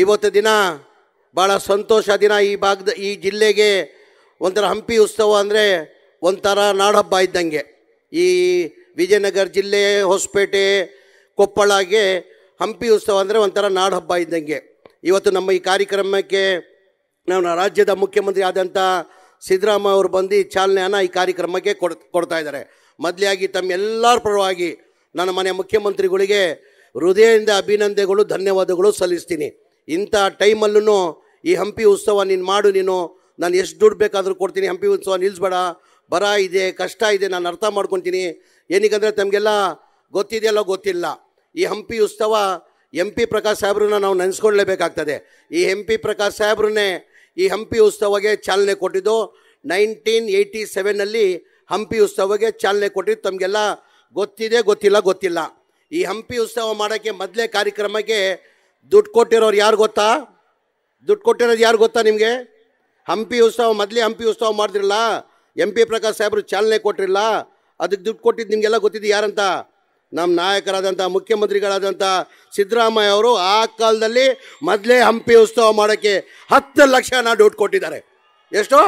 ಇವತ್ತು ದಿನ ಭಾಳ ಸಂತೋಷ ದಿನ ಈ ಭಾಗದ ಈ ಜಿಲ್ಲೆಗೆ ಒಂಥರ ಹಂಪಿ ಉತ್ಸವ ಅಂದರೆ ಒಂಥರ ನಾಡಹಬ್ಬ ಇದ್ದಂಗೆ ಈ ವಿಜಯನಗರ ಜಿಲ್ಲೆ ಹೊಸಪೇಟೆ ಕೊಪ್ಪಳಗೆ ಹಂಪಿ ಉತ್ಸವ ಅಂದರೆ ಒಂಥರ ನಾಡಹಬ್ಬ ಇದ್ದಂಗೆ ಇವತ್ತು ನಮ್ಮ ಈ ಕಾರ್ಯಕ್ರಮಕ್ಕೆ ನಮ್ಮ ರಾಜ್ಯದ ಮುಖ್ಯಮಂತ್ರಿ ಆದಂಥ ಸಿದ್ದರಾಮಯ್ಯ ಅವರು ಬಂದು ಚಾಲನೆಯನ್ನು ಈ ಕಾರ್ಯಕ್ರಮಕ್ಕೆ ಕೊಡ್ ಕೊಡ್ತಾ ಇದ್ದಾರೆ ಮೊದಲಾಗಿ ತಮ್ಮೆಲ್ಲರ ಪರವಾಗಿ ನನ್ನ ಮನೆ ಮುಖ್ಯಮಂತ್ರಿಗಳಿಗೆ ಹೃದಯದಿಂದ ಅಭಿನಂದನೆಗಳು ಧನ್ಯವಾದಗಳು ಸಲ್ಲಿಸ್ತೀನಿ ಇಂಥ ಟೈಮಲ್ಲೂ ಈ ಹಂಪಿ ಉತ್ಸವ ನೀನು ಮಾಡು ನೀನು ನಾನು ಎಷ್ಟು ದುಡ್ಡು ಬೇಕಾದರೂ ಕೊಡ್ತೀನಿ ಹಂಪಿ ಉತ್ಸವ ನಿಲ್ಲಿಸ್ಬೇಡ ಬರ ಇದೆ ಕಷ್ಟ ಇದೆ ನಾನು ಅರ್ಥ ಮಾಡ್ಕೊತೀನಿ ಏನಕ್ಕಂದರೆ ತಮಗೆಲ್ಲ ಗೊತ್ತಿದೆಯಲ್ಲ ಗೊತ್ತಿಲ್ಲ ಈ ಹಂಪಿ ಉತ್ಸವ ಎಂ ಪಿ ಪ್ರಕಾಶ್ ಸಾಹೇಬ್ರನ್ನ ನಾವು ನೆನೆಸ್ಕೊಳ್ಳೇಬೇಕಾಗ್ತದೆ ಈ ಎಂ ಪಿ ಪ್ರಕಾಶ್ ಸಾಹೇಬ್ರನ್ನೇ ಈ ಹಂಪಿ ಉತ್ಸವಗೆ ಚಾಲನೆ ಕೊಟ್ಟಿದ್ದು ನೈನ್ಟೀನ್ ಏಯ್ಟಿ ಸೆವೆನಲ್ಲಿ ಹಂಪಿ ಉತ್ಸವಗೆ ಚಾಲನೆ ಕೊಟ್ಟಿದ್ದು ತಮಗೆಲ್ಲ ಗೊತ್ತಿದೆ ಗೊತ್ತಿಲ್ಲ ಗೊತ್ತಿಲ್ಲ ಈ ಹಂಪಿ ಉತ್ಸವ ಮಾಡೋಕ್ಕೆ ಮೊದಲೇ ಕಾರ್ಯಕ್ರಮಕ್ಕೆ ದುಡ್ಡು ಕೊಟ್ಟಿರೋರು ಯಾರು ಗೊತ್ತಾ ದುಡ್ಡು ಕೊಟ್ಟಿರೋದು ಯಾರು ಗೊತ್ತಾ ನಿಮಗೆ ಹಂಪಿ ಉತ್ಸವ ಮೊದಲೇ ಹಂಪಿ ಉತ್ಸವ ಮಾಡಿದ್ರಲ್ಲ ಎಂ ಪಿ ಪ್ರಕಾಶ್ ಸಾಹೇಬರು ಚಾಲನೆ ಕೊಟ್ಟಿರಲ್ಲ ಅದಕ್ಕೆ ದುಡ್ಡು ಕೊಟ್ಟಿದ್ದು ನಿಮಗೆಲ್ಲ ಗೊತ್ತಿದ್ದು ಯಾರಂತ ನಮ್ಮ ನಾಯಕರಾದಂಥ ಮುಖ್ಯಮಂತ್ರಿಗಳಾದಂಥ ಸಿದ್ದರಾಮಯ್ಯ ಅವರು ಆ ಕಾಲದಲ್ಲಿ ಮೊದಲೇ ಹಂಪಿ ಉತ್ಸವ ಮಾಡೋಕ್ಕೆ ಹತ್ತು ಲಕ್ಷನ ದುಡ್ಡು ಕೊಟ್ಟಿದ್ದಾರೆ ಎಷ್ಟು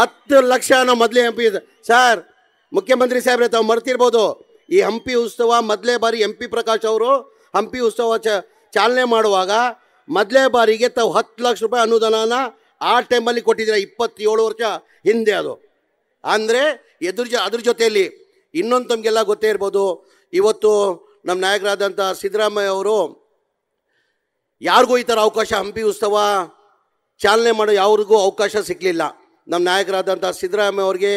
ಹತ್ತು ನಾವು ಮೊದಲೇ ಹಂಪಿ ಸರ್ ಮುಖ್ಯಮಂತ್ರಿ ಸಾಹೇಬ್ರೆ ತಾವು ಮರ್ತಿರ್ಬೋದು ಈ ಹಂಪಿ ಉತ್ಸವ ಮೊದಲೇ ಬಾರಿ ಎಂ ಪಿ ಪ್ರಕಾಶ್ ಅವರು ಹಂಪಿ ಉತ್ಸವ ಚ ಚಾಲನೆ ಮಾಡುವಾಗ ಮೊದಲೇ ಬಾರಿಗೆ ತಾವು ಹತ್ತು ಲಕ್ಷ ರೂಪಾಯಿ ಅನುದಾನನ ಆ ಟೈಮಲ್ಲಿ ಕೊಟ್ಟಿದ್ದೀರ ಇಪ್ಪತ್ತೇಳು ವರ್ಷ ಹಿಂದೆ ಅದು ಅಂದರೆ ಎದುರು ಜ ಅದ್ರ ಜೊತೆಯಲ್ಲಿ ಇನ್ನೊಂದು ತಮಗೆಲ್ಲ ಗೊತ್ತೇ ಇರ್ಬೋದು ಇವತ್ತು ನಮ್ಮ ನಾಯಕರಾದಂಥ ಸಿದ್ದರಾಮಯ್ಯ ಅವರು ಯಾರಿಗೂ ಈ ಥರ ಅವಕಾಶ ಹಂಪಿ ಉತ್ಸವ ಚಾಲನೆ ಮಾಡೋ ಯಾವ್ರಿಗೂ ಅವಕಾಶ ಸಿಗಲಿಲ್ಲ ನಮ್ಮ ನಾಯಕರಾದಂಥ ಸಿದ್ದರಾಮಯ್ಯ ಅವ್ರಿಗೆ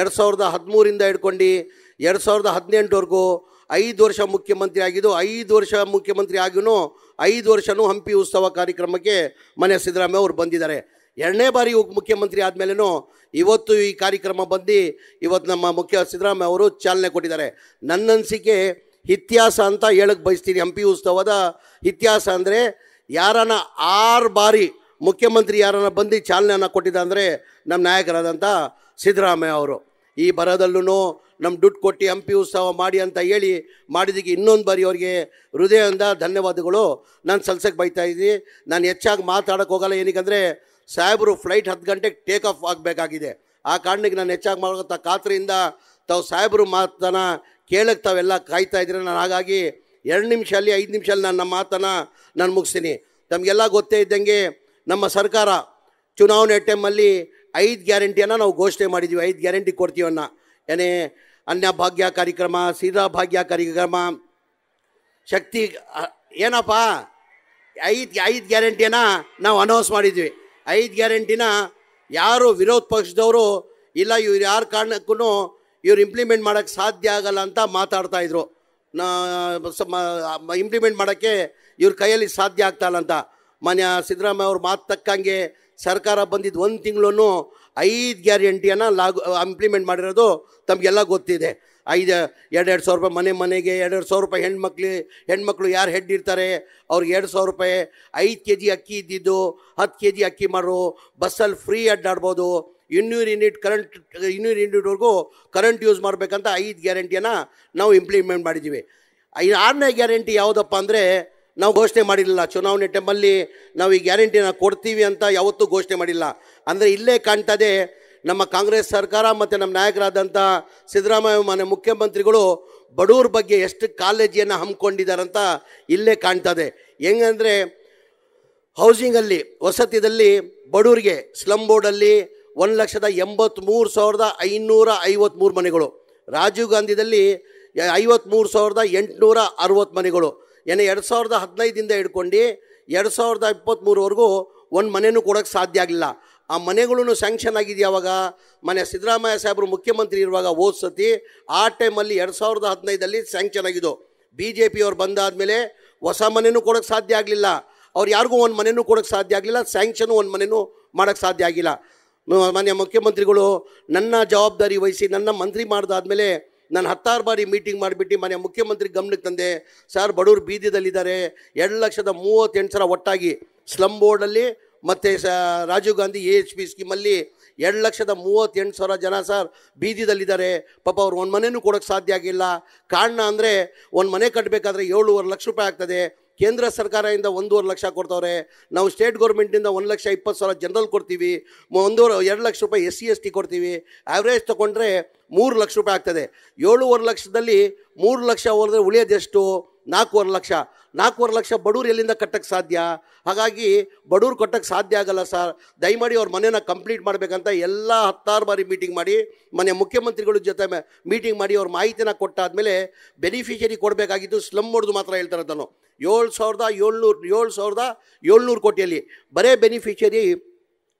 ಎರಡು ಸಾವಿರದ ಹದಿಮೂರಿಂದ ಹಿಡ್ಕೊಂಡು ಎರಡು ಸಾವಿರದ ಹದಿನೆಂಟುವರೆಗೂ ಐದು ವರ್ಷ ಮುಖ್ಯಮಂತ್ರಿ ಆಗಿದ್ದು ಐದು ವರ್ಷ ಮುಖ್ಯಮಂತ್ರಿ ಆಗಿಯೂ ಐದು ವರ್ಷವೂ ಹಂಪಿ ಉತ್ಸವ ಕಾರ್ಯಕ್ರಮಕ್ಕೆ ಮನೆ ಸಿದ್ದರಾಮಯ್ಯ ಅವರು ಬಂದಿದ್ದಾರೆ ಎರಡನೇ ಬಾರಿ ಮುಖ್ಯಮಂತ್ರಿ ಆದಮೇಲೂ ಇವತ್ತು ಈ ಕಾರ್ಯಕ್ರಮ ಬಂದು ಇವತ್ತು ನಮ್ಮ ಮುಖ್ಯ ಸಿದ್ದರಾಮಯ್ಯ ಅವರು ಚಾಲನೆ ಕೊಟ್ಟಿದ್ದಾರೆ ನನ್ನ ಅನಿಸಿಕೆ ಇತಿಹಾಸ ಅಂತ ಹೇಳಕ್ಕೆ ಬಯಸ್ತೀನಿ ಹಂಪಿ ಉತ್ಸವದ ಇತಿಹಾಸ ಅಂದರೆ ಯಾರನ್ನ ಆರು ಬಾರಿ ಮುಖ್ಯಮಂತ್ರಿ ಯಾರನ್ನ ಬಂದು ಚಾಲನೆಯನ್ನು ಕೊಟ್ಟಿದ್ದ ಅಂದರೆ ನಮ್ಮ ನಾಯಕರಾದಂಥ ಸಿದ್ದರಾಮಯ್ಯ ಅವರು ಈ ಬರದಲ್ಲೂ ನಮ್ಮ ದುಡ್ಡು ಕೊಟ್ಟು ಹಂಪಿ ಉತ್ಸವ ಮಾಡಿ ಅಂತ ಹೇಳಿ ಮಾಡಿದಿಗೆ ಇನ್ನೊಂದು ಬಾರಿ ಅವರಿಗೆ ಹೃದಯದಿಂದ ಧನ್ಯವಾದಗಳು ನಾನು ಸಲ್ಸಕ್ಕೆ ಇದ್ದೀನಿ ನಾನು ಹೆಚ್ಚಾಗಿ ಮಾತಾಡೋಕ್ಕೆ ಹೋಗಲ್ಲ ಏನಕ್ಕೆ ಸಾಹೇಬರು ಫ್ಲೈಟ್ ಹತ್ತು ಗಂಟೆಗೆ ಟೇಕ್ ಆಫ್ ಆಗಬೇಕಾಗಿದೆ ಆ ಕಾರಣಕ್ಕೆ ನಾನು ಹೆಚ್ಚಾಗಿ ಮಾಡೋಂಥ ಖಾತ್ರಿಯಿಂದ ತಾವು ಸಾಹೇಬರು ಮಾತನ್ನು ಕೇಳಕ್ಕೆ ತಾವೆಲ್ಲ ಕಾಯ್ತಾ ಇದ್ದೀರ ನಾನು ಹಾಗಾಗಿ ಎರಡು ನಿಮಿಷ ಅಲ್ಲಿ ಐದು ನಿಮಿಷಲ್ಲಿ ನಾನು ನಮ್ಮ ಮಾತನ್ನು ನಾನು ಮುಗಿಸ್ತೀನಿ ತಮಗೆಲ್ಲ ಗೊತ್ತೇ ಇದ್ದಂಗೆ ನಮ್ಮ ಸರ್ಕಾರ ಚುನಾವಣೆ ಟೈಮಲ್ಲಿ ಐದು ಗ್ಯಾರಂಟಿಯನ್ನು ನಾವು ಘೋಷಣೆ ಮಾಡಿದ್ದೀವಿ ಐದು ಗ್ಯಾರಂಟಿ ಕೊಡ್ತೀವನ್ನ ಏನೇ ಭಾಗ್ಯ ಕಾರ್ಯಕ್ರಮ ಸೀದಾ ಭಾಗ್ಯ ಕಾರ್ಯಕ್ರಮ ಶಕ್ತಿ ಏನಪ್ಪ ಐದು ಐದು ಗ್ಯಾರಂಟಿಯನ್ನು ನಾವು ಅನೌನ್ಸ್ ಮಾಡಿದ್ವಿ ಐದು ಗ್ಯಾರಂಟಿನ ಯಾರು ವಿರೋಧ ಪಕ್ಷದವರು ಇಲ್ಲ ಇವ್ರು ಯಾರ ಕಾರಣಕ್ಕೂ ಇವ್ರು ಇಂಪ್ಲಿಮೆಂಟ್ ಮಾಡೋಕ್ಕೆ ಸಾಧ್ಯ ಆಗಲ್ಲ ಅಂತ ಮಾತಾಡ್ತಾಯಿದ್ರು ನಾ ಇಂಪ್ಲಿಮೆಂಟ್ ಮಾಡೋಕ್ಕೆ ಇವ್ರ ಕೈಯಲ್ಲಿ ಸಾಧ್ಯ ಆಗ್ತಾಯಿಲ್ಲ ಅಂತ ಮಾನ್ಯ ಸಿದ್ದರಾಮಯ್ಯ ಅವ್ರ ಮಾತು ತಕ್ಕಂಗೆ ಸರ್ಕಾರ ಬಂದಿದ್ದು ಒಂದು ತಿಂಗಳು ಐದು ಗ್ಯಾರಂಟಿಯನ್ನು ಲಾಗು ಇಂಪ್ಲಿಮೆಂಟ್ ಮಾಡಿರೋದು ತಮಗೆಲ್ಲ ಗೊತ್ತಿದೆ ಐದು ಎರಡೆರಡು ಸಾವಿರ ರೂಪಾಯಿ ಮನೆ ಮನೆಗೆ ಎರಡೆರಡು ಸಾವಿರ ರೂಪಾಯಿ ಹೆಣ್ಮಕ್ಳು ಹೆಣ್ಮಕ್ಳು ಯಾರು ಹೆಡ್ ಇರ್ತಾರೆ ಅವ್ರಿಗೆ ಎರಡು ಸಾವಿರ ರೂಪಾಯಿ ಐದು ಕೆ ಜಿ ಅಕ್ಕಿ ಇದ್ದಿದ್ದು ಹತ್ತು ಕೆ ಜಿ ಅಕ್ಕಿ ಮಾಡೋ ಬಸ್ಸಲ್ಲಿ ಫ್ರೀ ಅಡ್ಡಾಡ್ಬೋದು ಇನ್ನೂರು ಯೂನಿಟ್ ಕರೆಂಟ್ ಇನ್ನೂರು ಯೂನಿಟ್ವರೆಗೂ ಕರೆಂಟ್ ಯೂಸ್ ಮಾಡಬೇಕಂತ ಐದು ಗ್ಯಾರಂಟಿಯನ್ನು ನಾವು ಇಂಪ್ಲಿಮೆಂಟ್ ಮಾಡಿದ್ದೀವಿ ಆರನೇ ಗ್ಯಾರಂಟಿ ಯಾವುದಪ್ಪ ಅಂದರೆ ನಾವು ಘೋಷಣೆ ಮಾಡಿರಲಿಲ್ಲ ಚುನಾವಣೆ ಟೈಮಲ್ಲಿ ನಾವು ಈ ಗ್ಯಾರಂಟಿನ ಕೊಡ್ತೀವಿ ಅಂತ ಯಾವತ್ತೂ ಘೋಷಣೆ ಮಾಡಿಲ್ಲ ಅಂದರೆ ಇಲ್ಲೇ ಕಾಣ್ತದೆ ನಮ್ಮ ಕಾಂಗ್ರೆಸ್ ಸರ್ಕಾರ ಮತ್ತು ನಮ್ಮ ನಾಯಕರಾದಂಥ ಸಿದ್ದರಾಮಯ್ಯ ಮನೆ ಮುಖ್ಯಮಂತ್ರಿಗಳು ಬಡವ್ರ ಬಗ್ಗೆ ಎಷ್ಟು ಹಮ್ಮಿಕೊಂಡಿದ್ದಾರೆ ಹಮ್ಮಿಕೊಂಡಿದ್ದಾರಂತ ಇಲ್ಲೇ ಕಾಣ್ತದೆ ಹೆಂಗಂದರೆ ಹೌಸಿಂಗಲ್ಲಿ ವಸತಿದಲ್ಲಿ ಬಡವ್ರಿಗೆ ಸ್ಲಮ್ ಬೋರ್ಡಲ್ಲಿ ಒಂದು ಲಕ್ಷದ ಎಂಬತ್ತ್ಮೂರು ಸಾವಿರದ ಐನೂರ ಐವತ್ತ್ಮೂರು ಮನೆಗಳು ರಾಜೀವ್ ಗಾಂಧಿದಲ್ಲಿ ಐವತ್ತ್ಮೂರು ಸಾವಿರದ ಎಂಟುನೂರ ಅರವತ್ತು ಮನೆಗಳು ಏನೋ ಎರಡು ಸಾವಿರದ ಹದಿನೈದಿಂದ ಹಿಡ್ಕೊಂಡು ಎರಡು ಸಾವಿರದ ಇಪ್ಪತ್ತ್ಮೂರವರೆಗೂ ಒಂದು ಮನೆಯೂ ಕೊಡೋಕ್ಕೆ ಸಾಧ್ಯ ಆಗಲಿಲ್ಲ ಆ ಮನೆಗಳೂ ಸ್ಯಾಂಕ್ಷನ್ ಆಗಿದೆ ಯಾವಾಗ ಮನೆ ಸಿದ್ದರಾಮಯ್ಯ ಸಾಹೇಬರು ಮುಖ್ಯಮಂತ್ರಿ ಇರುವಾಗ ಹೋದ ಸತಿ ಆ ಟೈಮಲ್ಲಿ ಎರಡು ಸಾವಿರದ ಹದಿನೈದಲ್ಲಿ ಸ್ಯಾಂಕ್ಷನ್ ಆಗಿದ್ದು ಬಿ ಜೆ ಪಿಯವ್ರು ಬಂದಾದಮೇಲೆ ಹೊಸ ಮನೆಯೂ ಕೊಡೋಕ್ಕೆ ಸಾಧ್ಯ ಆಗಲಿಲ್ಲ ಅವ್ರು ಯಾರಿಗೂ ಒಂದು ಮನೆಯೂ ಕೊಡೋಕ್ಕೆ ಸಾಧ್ಯ ಆಗಲಿಲ್ಲ ಸ್ಯಾಂಕ್ಷನು ಒಂದು ಮನೆಯೂ ಮಾಡೋಕ್ಕೆ ಸಾಧ್ಯ ಆಗಿಲ್ಲ ಮಾನ್ಯ ಮುಖ್ಯಮಂತ್ರಿಗಳು ನನ್ನ ಜವಾಬ್ದಾರಿ ವಹಿಸಿ ನನ್ನ ಮಂತ್ರಿ ಮಾಡಿದಾದ್ಮೇಲೆ ನಾನು ಹತ್ತಾರು ಬಾರಿ ಮೀಟಿಂಗ್ ಮಾಡಿಬಿಟ್ಟು ಮನೆ ಮುಖ್ಯಮಂತ್ರಿ ಗಮನಕ್ಕೆ ತಂದೆ ಸರ್ ಬಡವರು ಬೀದಿದಲ್ಲಿದ್ದಾರೆ ಎರಡು ಲಕ್ಷದ ಮೂವತ್ತೆಂಟು ಸಾವಿರ ಒಟ್ಟಾಗಿ ಸ್ಲಮ್ ಬೋರ್ಡಲ್ಲಿ ಮತ್ತು ಸ Rajiv Gandhi A H P ಸ್ಕೀಮಲ್ಲಿ ಎರಡು ಲಕ್ಷದ ಮೂವತ್ತೆಂಟು ಸಾವಿರ ಜನ ಸರ್ ಬೀದಿದಲ್ಲಿದ್ದಾರೆ ಪಾಪ ಅವ್ರು ಒಂದು ಮನೆಯೂ ಕೊಡೋಕ್ಕೆ ಸಾಧ್ಯ ಆಗಿಲ್ಲ ಕಾರಣ ಅಂದರೆ ಒಂದು ಮನೆ ಕಟ್ಟಬೇಕಾದ್ರೆ ಏಳುವರೆ ಲಕ್ಷ ರೂಪಾಯಿ ಆಗ್ತದೆ ಕೇಂದ್ರ ಸರ್ಕಾರದಿಂದ ಒಂದೂವರೆ ಲಕ್ಷ ಕೊಡ್ತವ್ರೆ ನಾವು ಸ್ಟೇಟ್ ಗೌರ್ಮೆಂಟಿಂದ ಒಂದು ಲಕ್ಷ ಇಪ್ಪತ್ತು ಸಾವಿರ ಜನರಲ್ ಕೊಡ್ತೀವಿ ಒಂದೂವರೆ ಎರಡು ಲಕ್ಷ ರೂಪಾಯಿ ಎಸ್ ಸಿ ಎಸ್ ಟಿ ಕೊಡ್ತೀವಿ ಆ್ಯಾವ್ರೇಜ್ ತೊಗೊಂಡ್ರೆ ಮೂರು ಲಕ್ಷ ರೂಪಾಯಿ ಆಗ್ತದೆ ಏಳುವರೆ ಲಕ್ಷದಲ್ಲಿ ಮೂರು ಲಕ್ಷ ಹೋದರೆ ಉಳಿಯೋದೆಷ್ಟು ನಾಲ್ಕೂವರೆ ಲಕ್ಷ ನಾಲ್ಕೂವರೆ ಲಕ್ಷ ಬಡವ್ರು ಎಲ್ಲಿಂದ ಕಟ್ಟಕ್ಕೆ ಸಾಧ್ಯ ಹಾಗಾಗಿ ಬಡವ್ರು ಕಟ್ಟಕ್ಕೆ ಸಾಧ್ಯ ಆಗಲ್ಲ ಸರ್ ದಯಮಾಡಿ ಅವ್ರ ಮನೇನ ಕಂಪ್ಲೀಟ್ ಮಾಡಬೇಕಂತ ಎಲ್ಲ ಹತ್ತಾರು ಬಾರಿ ಮೀಟಿಂಗ್ ಮಾಡಿ ಮನೆ ಮುಖ್ಯಮಂತ್ರಿಗಳ ಜೊತೆ ಮೀಟಿಂಗ್ ಮಾಡಿ ಅವ್ರ ಮಾಹಿತಿನ ಕೊಟ್ಟಾದಮೇಲೆ ಬೆನಿಫಿಷರಿ ಕೊಡಬೇಕಾಗಿದ್ದು ಸ್ಲಮ್ ಹೊಡೆದು ಮಾತ್ರ ಹೇಳ್ತಾರೆ ತಾನು ಏಳು ಸಾವಿರದ ಏಳ್ನೂರು ಏಳು ಸಾವಿರದ ಏಳ್ನೂರು ಕೋಟಿಯಲ್ಲಿ ಬರೇ ಬೆನಿಫಿಷರಿ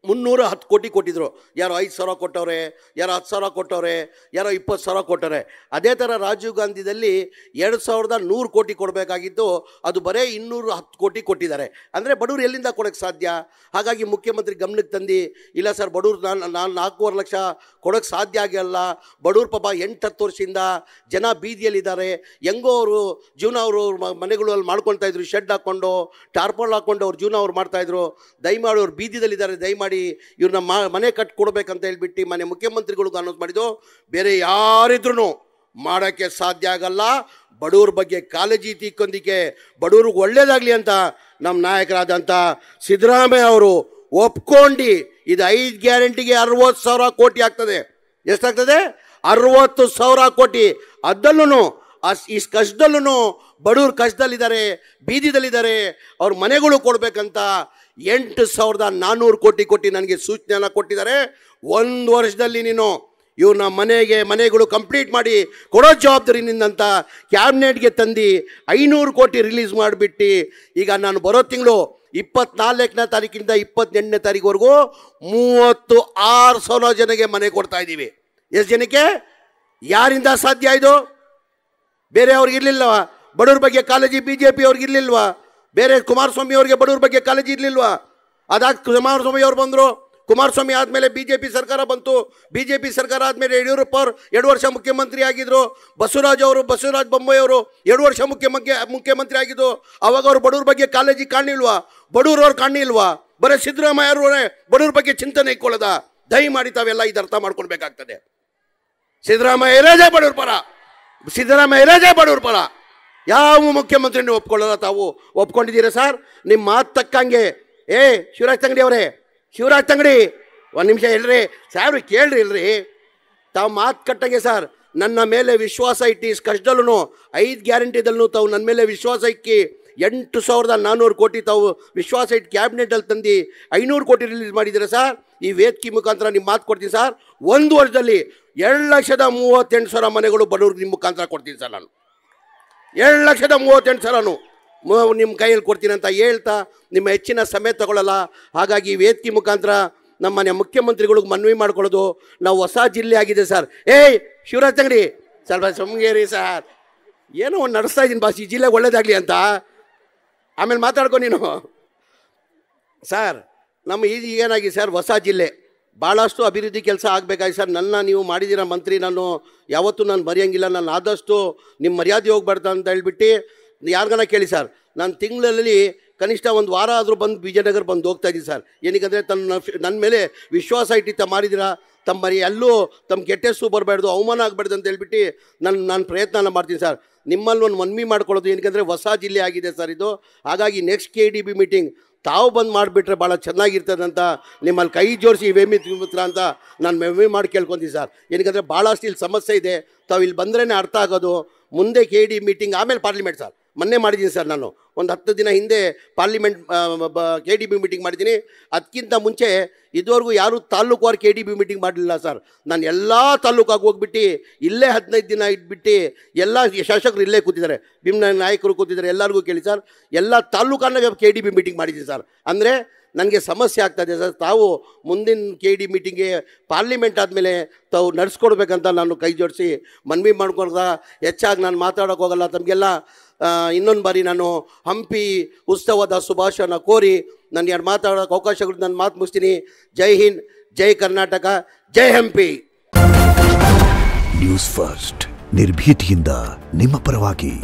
ಮುನ್ನೂರ ಹತ್ತು ಕೋಟಿ ಕೊಟ್ಟಿದ್ದರು ಯಾರೋ ಐದು ಸಾವಿರ ಕೊಟ್ಟವ್ರೆ ಯಾರೋ ಹತ್ತು ಸಾವಿರ ಕೊಟ್ಟವ್ರೆ ಯಾರೋ ಇಪ್ಪತ್ತು ಸಾವಿರ ಕೊಟ್ಟವ್ರೆ ಅದೇ ಥರ ರಾಜೀವ್ ಗಾಂಧಿದಲ್ಲಿ ಎರಡು ಸಾವಿರದ ನೂರು ಕೋಟಿ ಕೊಡಬೇಕಾಗಿದ್ದು ಅದು ಬರೀ ಇನ್ನೂರು ಹತ್ತು ಕೋಟಿ ಕೊಟ್ಟಿದ್ದಾರೆ ಅಂದರೆ ಬಡವರು ಎಲ್ಲಿಂದ ಕೊಡೋಕ್ಕೆ ಸಾಧ್ಯ ಹಾಗಾಗಿ ಮುಖ್ಯಮಂತ್ರಿ ಗಮನಕ್ಕೆ ತಂದು ಇಲ್ಲ ಸರ್ ಬಡವ್ರು ನಾನು ನಾನು ನಾಲ್ಕೂವರೆ ಲಕ್ಷ ಕೊಡೋಕ್ಕೆ ಸಾಧ್ಯ ಆಗಿಲ್ಲ ಬಡವ್ರ ಪಾಪ ಎಂಟು ಹತ್ತು ವರ್ಷದಿಂದ ಜನ ಬೀದಿಯಲ್ಲಿದ್ದಾರೆ ಹೆಂಗೋ ಅವರು ಜೀವನ ಅವರು ಮನೆಗಳಲ್ಲಿ ಮಾಡ್ಕೊಳ್ತಾ ಇದ್ರು ಶೆಡ್ ಹಾಕ್ಕೊಂಡು ಟಾರ್ಪೋಲ್ ಹಾಕ್ಕೊಂಡು ಅವ್ರು ಜೀವನ ಅವ್ರು ಮಾಡ್ತಾಯಿದ್ರು ದಯಮಾಡಿ ಅವ್ರು ಬೀದಿಯಲ್ಲಿದ್ದಾರೆ ದಯಮಾಡಿ ಮಾಡಿ ಇವ್ರನ್ನ ಮನೆ ಕಟ್ಕೊಡ್ಬೇಕಂತ ಹೇಳ್ಬಿಟ್ಟು ಮನೆ ಮುಖ್ಯಮಂತ್ರಿಗಳಿಗೂ ಅನೌನ್ಸ್ ಮಾಡಿದ್ದು ಬೇರೆ ಯಾರಿದ್ರೂ ಮಾಡೋಕ್ಕೆ ಸಾಧ್ಯ ಆಗಲ್ಲ ಬಡವ್ರ ಬಗ್ಗೆ ಕಾಲೇಜಿ ತಿಕ್ಕೊಂದಿಕೆ ಬಡವ್ರಿಗೆ ಒಳ್ಳೇದಾಗಲಿ ಅಂತ ನಮ್ಮ ನಾಯಕರಾದಂಥ ಸಿದ್ದರಾಮಯ್ಯ ಅವರು ಒಪ್ಕೊಂಡು ಇದು ಐದು ಗ್ಯಾರಂಟಿಗೆ ಅರವತ್ತು ಸಾವಿರ ಕೋಟಿ ಆಗ್ತದೆ ಎಷ್ಟಾಗ್ತದೆ ಅರವತ್ತು ಸಾವಿರ ಕೋಟಿ ಅದಲ್ಲೂ ಅಸ್ ಈ ಕಷ್ಟದಲ್ಲೂ ಬಡವ್ರ ಕಷ್ಟದಲ್ಲಿದ್ದಾರೆ ಬೀದಿದಲ್ಲಿದ್ದಾರೆ ಅವ್ರ ಮನೆಗಳು ಕೊಡಬೇಕಂತ ಎಂಟು ಸಾವಿರದ ನಾನ್ನೂರು ಕೋಟಿ ಕೊಟ್ಟು ನನಗೆ ಸೂಚನೆಯನ್ನು ಕೊಟ್ಟಿದ್ದಾರೆ ಒಂದು ವರ್ಷದಲ್ಲಿ ನೀನು ಇವ್ರನ್ನ ಮನೆಗೆ ಮನೆಗಳು ಕಂಪ್ಲೀಟ್ ಮಾಡಿ ಕೊಡೋ ಜವಾಬ್ದಾರಿ ನಿಂದಂತ ಕ್ಯಾಬಿನೆಟ್ಗೆ ತಂದು ಐನೂರು ಕೋಟಿ ರಿಲೀಸ್ ಮಾಡಿಬಿಟ್ಟು ಈಗ ನಾನು ಬರೋ ತಿಂಗಳು ಇಪ್ಪತ್ನಾಲ್ಕನೇ ತಾರೀಕಿಂದ ಇಪ್ಪತ್ತೆಂಟನೇ ತಾರೀಕುವರೆಗೂ ಮೂವತ್ತು ಆರು ಸಾವಿರ ಜನಕ್ಕೆ ಮನೆ ಕೊಡ್ತಾ ಇದ್ದೀವಿ ಎಷ್ಟು ಜನಕ್ಕೆ ಯಾರಿಂದ ಸಾಧ್ಯ ಆಯಿತು ಬೇರೆ ಇರಲಿಲ್ಲವಾ ಬಡವ್ರ ಬಗ್ಗೆ ಕಾಲೇಜಿ ಬಿ ಜೆ ಪಿ ಇರಲಿಲ್ವಾ ಬೇರೆ ಕುಮಾರಸ್ವಾಮಿ ಅವರಿಗೆ ಬಡವ್ರ ಬಗ್ಗೆ ಕಾಲೇಜಿ ಇರಲಿಲ್ವಾ ಅದಾಗ ಕುಮಾರಸ್ವಾಮಿ ಅವರು ಬಂದರು ಕುಮಾರಸ್ವಾಮಿ ಆದಮೇಲೆ ಬಿ ಜೆ ಪಿ ಸರ್ಕಾರ ಬಂತು ಬಿ ಜೆ ಪಿ ಸರ್ಕಾರ ಆದಮೇಲೆ ಯಡಿಯೂರಪ್ಪ ಅವರು ಎರಡು ವರ್ಷ ಮುಖ್ಯಮಂತ್ರಿ ಆಗಿದ್ದರು ಬಸವರಾಜ್ ಅವರು ಬಸವರಾಜ್ ಬೊಮ್ಮಾಯಿ ಅವರು ಎರಡು ವರ್ಷ ಮುಖ್ಯಮಂತ್ರಿ ಮುಖ್ಯಮಂತ್ರಿ ಆಗಿದ್ದು ಅವಾಗ ಅವರು ಬಡವ್ರ ಬಗ್ಗೆ ಕಾಣಿಲ್ವಾ ಕಾಣಲಿಲ್ವಾ ಅವ್ರು ಬರೇ ಬರೀ ಅವರು ಬಡವ್ರ ಬಗ್ಗೆ ಚಿಂತನೆ ದಯ ಮಾಡಿ ತಾವೆಲ್ಲ ಇದು ಅರ್ಥ ಮಾಡ್ಕೊಳ್ಬೇಕಾಗ್ತದೆ ಸಿದ್ದರಾಮಯ್ಯ ಇರೋದೇ ಬಡವ್ರ ಪರ ಸಿದ್ದರಾಮಯ್ಯ ಇರೋದೇ ಬಡವ್ರ ಪರ ಯಾವ ಮುಖ್ಯಮಂತ್ರಿನೂ ಒಪ್ಕೊಳ್ಳಲ್ಲ ತಾವು ಒಪ್ಕೊಂಡಿದ್ದೀರಾ ಸರ್ ನಿಮ್ಮ ಮಾತು ತಕ್ಕಂಗೆ ಏ ಶಿವರಾಜ್ ತಂಗಡಿ ಅವರೇ ಶಿವರಾಜ್ ತಂಗಡಿ ಒಂದು ನಿಮಿಷ ಹೇಳ್ರಿ ಸಾರು ಕೇಳ್ರಿ ಇಲ್ರಿ ತಾವು ಮಾತು ಕಟ್ಟಂಗೆ ಸರ್ ನನ್ನ ಮೇಲೆ ವಿಶ್ವಾಸ ಇಟ್ಟು ಕಷ್ಟದಲ್ಲೂ ಐದು ಗ್ಯಾರಂಟಿದಲ್ಲೂ ತಾವು ನನ್ನ ಮೇಲೆ ವಿಶ್ವಾಸ ಇಕ್ಕಿ ಎಂಟು ಸಾವಿರದ ನಾನ್ನೂರು ಕೋಟಿ ತಾವು ವಿಶ್ವಾಸ ಇಟ್ಟು ಕ್ಯಾಬಿನೆಟಲ್ಲಿ ತಂದು ಐನೂರು ಕೋಟಿ ರಿಲೀಸ್ ಮಾಡಿದ್ದೀರಾ ಸರ್ ಈ ವೇದಿಕೆ ಮುಖಾಂತರ ನಿಮ್ಮ ಮಾತು ಕೊಡ್ತೀನಿ ಸರ್ ಒಂದು ವರ್ಷದಲ್ಲಿ ಎರಡು ಲಕ್ಷದ ಮೂವತ್ತೆಂಟು ಸಾವಿರ ಮನೆಗಳು ಬಡವ್ರಿಗೆ ನಿಮ್ಮ ಮುಖಾಂತರ ಕೊಡ್ತೀನಿ ಸರ್ ನಾನು ಏಳು ಲಕ್ಷದ ಮೂವತ್ತೆಂಟು ಸಾವಿರನು ನಿಮ್ಮ ಕೈಯಲ್ಲಿ ಕೊಡ್ತೀನಿ ಅಂತ ಹೇಳ್ತಾ ನಿಮ್ಮ ಹೆಚ್ಚಿನ ಸಮಯ ತಗೊಳ್ಳಲ್ಲ ಹಾಗಾಗಿ ವೇದಿಕೆ ಮುಖಾಂತರ ನಮ್ಮ ಮನೆ ಮುಖ್ಯಮಂತ್ರಿಗಳಿಗೆ ಮನವಿ ಮಾಡ್ಕೊಳ್ಳೋದು ನಾವು ಹೊಸ ಜಿಲ್ಲೆ ಆಗಿದೆ ಸರ್ ಏಯ್ ಶಿವರಾಜ್ ತಂಗಡಿ ಸ್ವಲ್ಪ ಶೃಂಗೇರಿ ಸರ್ ಏನೋ ಒಂದು ನಡೆಸ್ತಾ ಇದ್ದೀನಿ ಬಾಸ್ ಈ ಜಿಲ್ಲೆಗೆ ಒಳ್ಳೇದಾಗಲಿ ಅಂತ ಆಮೇಲೆ ಮಾತಾಡ್ಕೊ ನೀನು ಸರ್ ನಮ್ಮ ಈಗ ಏನಾಗಿದೆ ಸರ್ ಹೊಸ ಜಿಲ್ಲೆ ಭಾಳಷ್ಟು ಅಭಿವೃದ್ಧಿ ಕೆಲಸ ಆಗಬೇಕಾಗಿ ಸರ್ ನನ್ನ ನೀವು ಮಾಡಿದ್ದೀರ ಮಂತ್ರಿ ನಾನು ಯಾವತ್ತೂ ನಾನು ಮರೆಯೋಂಗಿಲ್ಲ ನಾನು ಆದಷ್ಟು ನಿಮ್ಮ ಮರ್ಯಾದೆ ಹೋಗ್ಬಾರ್ದು ಅಂತ ಹೇಳಿಬಿಟ್ಟು ಯಾರಿಗಾನ ಕೇಳಿ ಸರ್ ನಾನು ತಿಂಗಳಲ್ಲಿ ಕನಿಷ್ಠ ಒಂದು ವಾರ ಆದರೂ ಬಂದು ವಿಜಯನಗರ ಬಂದು ಹೋಗ್ತಾ ಇದ್ದೀನಿ ಸರ್ ಏನಕ್ಕೆ ತನ್ನ ನನ್ನ ಮೇಲೆ ವಿಶ್ವಾಸ ಇಟ್ಟಿತ್ತ ಮಾಡಿದಿರ ತಮ್ಮ ಮರಿ ಎಲ್ಲೂ ತಮ್ಮ ಕೆಟ್ಟೆಸ್ಸು ಬರಬಾರ್ದು ಅವಮಾನ ಆಗಬಾರ್ದು ಅಂತ ಹೇಳ್ಬಿಟ್ಟು ನಾನು ನಾನು ಪ್ರಯತ್ನನ ಮಾಡ್ತೀನಿ ಸರ್ ನಿಮ್ಮಲ್ಲಿ ಒಂದು ಮನ್ವಿ ಮಾಡ್ಕೊಳ್ಳೋದು ಏನಕ್ಕೆ ಹೊಸ ಜಿಲ್ಲೆ ಆಗಿದೆ ಸರ್ ಇದು ಹಾಗಾಗಿ next K D B meeting ತಾವು ಬಂದು ಮಾಡಿಬಿಟ್ರೆ ಭಾಳ ಚೆನ್ನಾಗಿರ್ತದಂತ ನಿಮ್ಮಲ್ಲಿ ಕೈ ಜೋಡಿಸಿ ವೇಮಿ ವೆಮಿ ಅಂತ ನಾನು ಮೆಮಿ ಮಾಡಿ ಕೇಳ್ಕೊತೀನಿ ಸರ್ ಏನಕ್ಕೆ ಭಾಳಷ್ಟು ಇಲ್ಲಿ ಸಮಸ್ಯೆ ಇದೆ ತಾವು ಇಲ್ಲಿ ಬಂದ್ರೇ ಅರ್ಥ ಆಗೋದು ಮುಂದೆ ಕೆ ಮೀಟಿಂಗ್ ಆಮೇಲೆ ಪಾರ್ಲಿಮೆಂಟ್ ಸರ್ ಮೊನ್ನೆ ಮಾಡಿದ್ದೀನಿ ಸರ್ ನಾನು ಒಂದು ಹತ್ತು ದಿನ ಹಿಂದೆ parliament K D B meeting ಮಾಡಿದ್ದೀನಿ ಅದಕ್ಕಿಂತ ಮುಂಚೆ ಇದುವರೆಗೂ ಯಾರೂ ತಾಲೂಕುವಾರು ಕೆ ಡಿ ಬಿ ಮೀಟಿಂಗ್ ಮಾಡಲಿಲ್ಲ ಸರ್ ನಾನು ಎಲ್ಲ ತಾಲೂಕಾಗಿ ಹೋಗ್ಬಿಟ್ಟು ಇಲ್ಲೇ ಹದಿನೈದು ದಿನ ಇಟ್ಬಿಟ್ಟು ಎಲ್ಲ ಶಾಸಕರು ಇಲ್ಲೇ ಕೂತಿದ್ದಾರೆ ಭೀಮ್ನ ನಾಯಕರು ಕೂತಿದ್ದಾರೆ ಎಲ್ಲರಿಗೂ ಕೇಳಿ ಸರ್ ಎಲ್ಲ ತಾಲೂಕನ್ನ ಕೆ ಡಿ ಬಿ ಮೀಟಿಂಗ್ ಮಾಡಿದ್ದೀನಿ ಸರ್ ಅಂದರೆ ನನಗೆ ಸಮಸ್ಯೆ ಆಗ್ತಾಯಿದೆ ಸರ್ ತಾವು ಮುಂದಿನ ಕೆ ಡಿ ಮೀಟಿಂಗ್ಗೆ ಪಾರ್ಲಿಮೆಂಟ್ ಆದಮೇಲೆ ತಾವು ನಡೆಸ್ಕೊಡ್ಬೇಕಂತ ನಾನು ಕೈ ಜೋಡಿಸಿ ಮನವಿ ಮಾಡ್ಕೊಳ್ತಾ ಹೆಚ್ಚಾಗಿ ನಾನು ಮಾತಾಡೋಕ್ಕೋಗಲ್ಲ ತಮಗೆಲ್ಲ ಇನ್ನೊಂದು ಬಾರಿ ನಾನು ಹಂಪಿ ಉತ್ಸವದ ಶುಭಾಶಯನ ಕೋರಿ ನಾನು ಎರಡು ಮಾತಾಡೋಕೆ ಅವಕಾಶಗಳು ನಾನು ಮಾತು ಮುಗಿಸ್ತೀನಿ ಜೈ ಹಿಂದ್ ಜೈ ಕರ್ನಾಟಕ ಜೈ ಹಂಪಿ ನ್ಯೂಸ್ ಫಸ್ಟ್ ನಿರ್ಭೀತಿಯಿಂದ ನಿಮ್ಮ ಪರವಾಗಿ